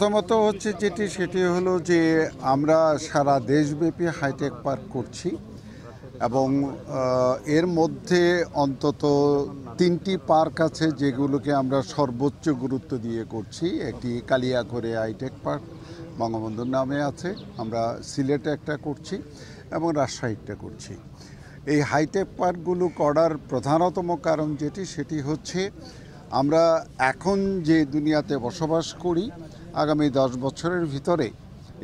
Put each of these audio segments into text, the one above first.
প্রথমত হচ্ছে যেটি সেটি হলো যে আমরা সারা দেশব্যাপী হাইটেক পার্ক করছি এবং এর মধ্যে অন্তত তিনটি পার্ক আছে যেগুলোকে আমরা সর্বোচ্চ গুরুত্ব দিয়ে করছি একটি কালিয়াঘরে হাইটেক পার্ক বঙ্গবন্ধুর নামে আছে আমরা সিলেটে একটা করছি এবং রাজশাহীটা করছি এই হাইটেক পার্কগুলো করার প্রধানতম কারণ যেটি সেটি হচ্ছে আমরা এখন যে দুনিয়াতে বসবাস করি আগামী দশ বছরের ভিতরে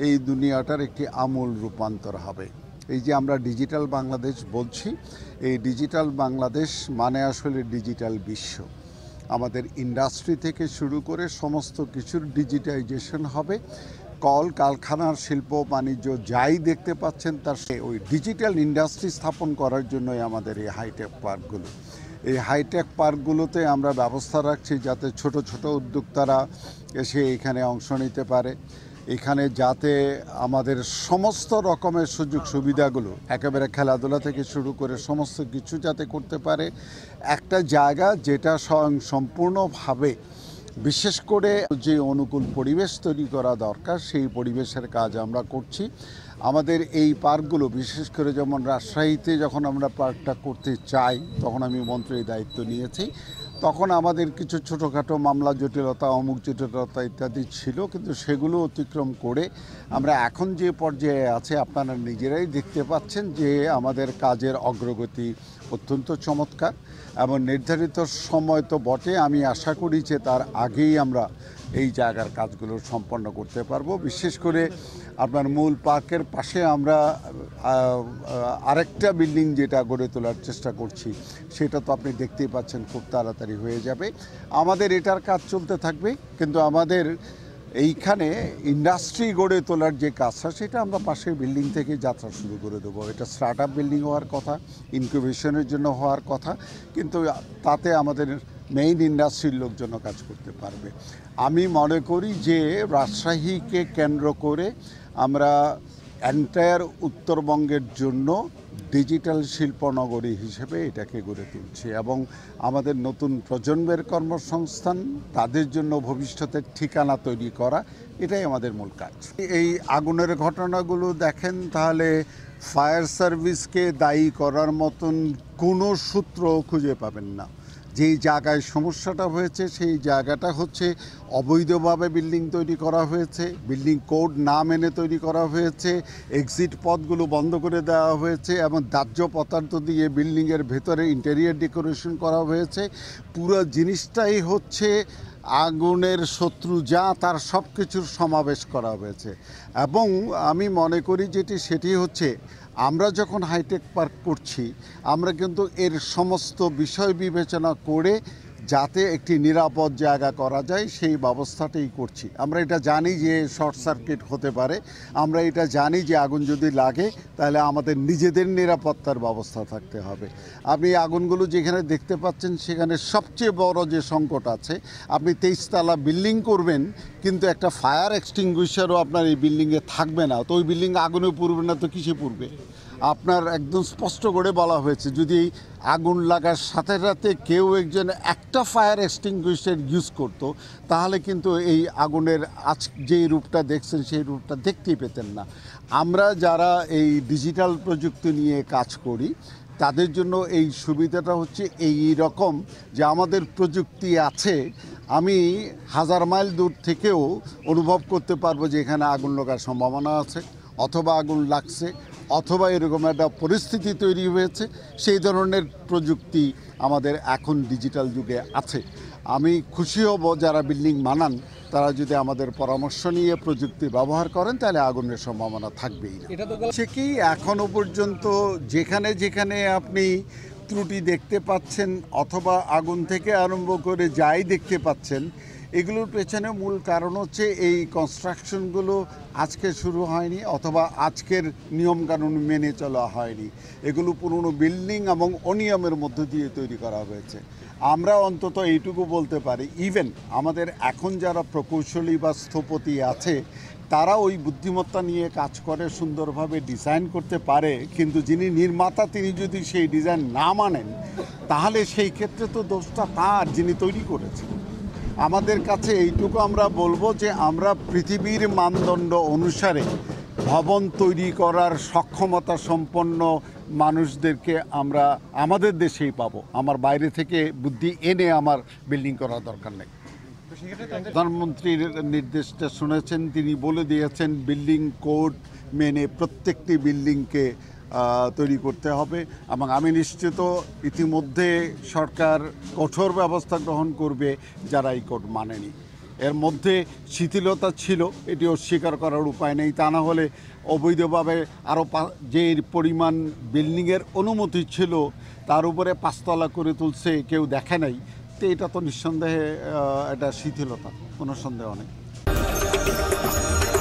এই দুনিয়াটার একটি আমূল রূপান্তর হবে এই যে আমরা ডিজিটাল বাংলাদেশ বলছি এই ডিজিটাল বাংলাদেশ মানে আসলে ডিজিটাল বিশ্ব আমাদের ইন্ডাস্ট্রি থেকে শুরু করে সমস্ত কিছুর ডিজিটাইজেশন হবে কল কারখানার শিল্প বাণিজ্য যাই দেখতে পাচ্ছেন তার সে ওই ডিজিটাল ইন্ডাস্ট্রি স্থাপন করার জন্যই আমাদের এই হাইটেক পার্কগুলো এই হাইটেক পার্কগুলোতে আমরা ব্যবস্থা রাখছি যাতে ছোট ছোট উদ্যোক্তারা এসে এখানে অংশ নিতে পারে এখানে যাতে আমাদের সমস্ত রকমের সুযোগ সুবিধাগুলো একেবারে খেলাধুলা থেকে শুরু করে সমস্ত কিছু যাতে করতে পারে একটা জায়গা যেটা স্বয়ং সম্পূর্ণভাবে বিশেষ করে যে অনুকূল পরিবেশ তৈরি করা দরকার সেই পরিবেশের কাজ আমরা করছি আমাদের এই পার্কগুলো বিশেষ করে যেমন রাজশাহীতে যখন আমরা পার্কটা করতে চাই তখন আমি মন্ত্রীর দায়িত্ব নিয়েছি তখন আমাদের কিছু ছোটোখাটো মামলা জটিলতা অমুক জটিলতা ইত্যাদি ছিল কিন্তু সেগুলো অতিক্রম করে আমরা এখন যে পর্যায়ে আছে আপনারা নিজেরাই দেখতে পাচ্ছেন যে আমাদের কাজের অগ্রগতি অত্যন্ত চমৎকার এবং নির্ধারিত সময় তো বটে আমি আশা করি যে তার আগেই আমরা এই জায়গার কাজগুলো সম্পন্ন করতে পারবো বিশেষ করে আপনার মূল পার্কের পাশে আমরা আরেকটা বিল্ডিং যেটা গড়ে তোলার চেষ্টা করছি সেটা তো আপনি দেখতেই পাচ্ছেন খুব তাড়াতাড়ি হয়ে যাবে আমাদের এটার কাজ চলতে থাকবে কিন্তু আমাদের এইখানে ইন্ডাস্ট্রি গড়ে তোলার যে কাজটা সেটা আমরা পাশের বিল্ডিং থেকে যাত্রা শুরু করে দেবো এটা স্টার্ট বিল্ডিং হওয়ার কথা ইনকিউবেশনের জন্য হওয়ার কথা কিন্তু তাতে আমাদের মেইন ইন্ডাস্ট্রির লোকজনও কাজ করতে পারবে আমি মনে করি যে রাজশাহীকে কেন্দ্র করে আমরা এন্টায়ার উত্তরবঙ্গের জন্য ডিজিটাল শিল্পনগরী হিসেবে এটাকে গড়ে তুলছি এবং আমাদের নতুন প্রজন্মের কর্মসংস্থান তাদের জন্য ভবিষ্যতের ঠিকানা তৈরি করা এটাই আমাদের মূল কাজ এই আগুনের ঘটনাগুলো দেখেন তাহলে ফায়ার সার্ভিসকে দায়ী করার মতন কোনো সূত্র খুঁজে পাবেন না যেই জায়গায় সমস্যাটা হয়েছে সেই জায়গাটা হচ্ছে অবৈধভাবে বিল্ডিং তৈরি করা হয়েছে বিল্ডিং কোড না মেনে তৈরি করা হয়েছে এক্সিট পথগুলো বন্ধ করে দেওয়া হয়েছে এবং দাহ্য পদার্থ দিয়ে বিল্ডিংয়ের ভেতরে ইন্টেরিয়ার ডেকোরেশন করা হয়েছে পুরো জিনিসটাই হচ্ছে আগুনের শত্রু যা তার সব কিছুর সমাবেশ করা হয়েছে এবং আমি মনে করি যেটি সেটি হচ্ছে আমরা যখন হাইটেক পার্ক করছি আমরা কিন্তু এর সমস্ত বিষয় বিবেচনা করে যাতে একটি নিরাপদ জায়গা করা যায় সেই ব্যবস্থাটাই করছি আমরা এটা জানি যে শর্ট সার্কিট হতে পারে আমরা এটা জানি যে আগুন যদি লাগে তাহলে আমাদের নিজেদের নিরাপত্তার ব্যবস্থা থাকতে হবে আপনি আগুনগুলো যেখানে দেখতে পাচ্ছেন সেখানে সবচেয়ে বড় যে সংকট আছে আপনি তেইশতলা বিল্ডিং করবেন কিন্তু একটা ফায়ার এক্সটিংগুইশারও আপনার এই বিল্ডিংয়ে থাকবে না তো ওই বিল্ডিং আগুনে পুরবে না তো কিসে পুরবে আপনার একদম স্পষ্ট করে বলা হয়েছে যদি আগুন লাগার সাথে সাথে কেউ একজন একটা ফায়ার এক্সটিংগুইশের ইউজ করতো তাহলে কিন্তু এই আগুনের আজ যেই রূপটা দেখছেন সেই রূপটা দেখতেই পেতেন না আমরা যারা এই ডিজিটাল প্রযুক্তি নিয়ে কাজ করি তাদের জন্য এই সুবিধাটা হচ্ছে এই রকম যে আমাদের প্রযুক্তি আছে আমি হাজার মাইল দূর থেকেও অনুভব করতে পারবো যে এখানে আগুন লাগার সম্ভাবনা আছে অথবা আগুন লাগছে অথবা এরকম একটা পরিস্থিতি তৈরি হয়েছে সেই ধরনের প্রযুক্তি আমাদের এখন ডিজিটাল যুগে আছে আমি খুশি হব যারা বিল্ডিং মানান তারা যদি আমাদের পরামর্শ নিয়ে প্রযুক্তি ব্যবহার করেন তাহলে আগুনের সম্ভাবনা থাকবেই সে কি এখনও পর্যন্ত যেখানে যেখানে আপনি ত্রুটি দেখতে পাচ্ছেন অথবা আগুন থেকে আরম্ভ করে যাই দেখতে পাচ্ছেন এগুলোর পেছনে মূল কারণ হচ্ছে এই কনস্ট্রাকশনগুলো আজকে শুরু হয়নি অথবা আজকের নিয়মকানুন মেনে চলা হয়নি এগুলো পুরনো বিল্ডিং এবং অনিয়মের মধ্য দিয়ে তৈরি করা হয়েছে আমরা অন্তত এইটুকু বলতে পারি ইভেন আমাদের এখন যারা প্রকৌশলী বা স্থপতি আছে তারা ওই বুদ্ধিমত্তা নিয়ে কাজ করে সুন্দরভাবে ডিজাইন করতে পারে কিন্তু যিনি নির্মাতা তিনি যদি সেই ডিজাইন না মানেন তাহলে সেই ক্ষেত্রে তো দোষটা তার যিনি তৈরি করেছেন আমাদের কাছে এইটুকু আমরা বলবো যে আমরা পৃথিবীর মানদণ্ড অনুসারে ভবন তৈরি করার সক্ষমতা সম্পন্ন মানুষদেরকে আমরা আমাদের দেশেই পাবো আমার বাইরে থেকে বুদ্ধি এনে আমার বিল্ডিং করার দরকার নেই প্রধানমন্ত্রীর নির্দেশটা শুনেছেন তিনি বলে দিয়েছেন বিল্ডিং কোড মেনে প্রত্যেকটি বিল্ডিংকে তৈরি করতে হবে এবং আমি নিশ্চিত ইতিমধ্যে সরকার কঠোর ব্যবস্থা গ্রহণ করবে যারা এই কোর্ট মানেনি এর মধ্যে শিথিলতা ছিল এটি অস্বীকার করার উপায় নেই তা না হলে অবৈধভাবে আরও যে পরিমাণ বিল্ডিংয়ের অনুমতি ছিল তার উপরে পাঁচতলা করে তুলছে কেউ দেখে নাই তো এটা তো নিঃসন্দেহে এটা শিথিলতা কোনো সন্দেহ নেই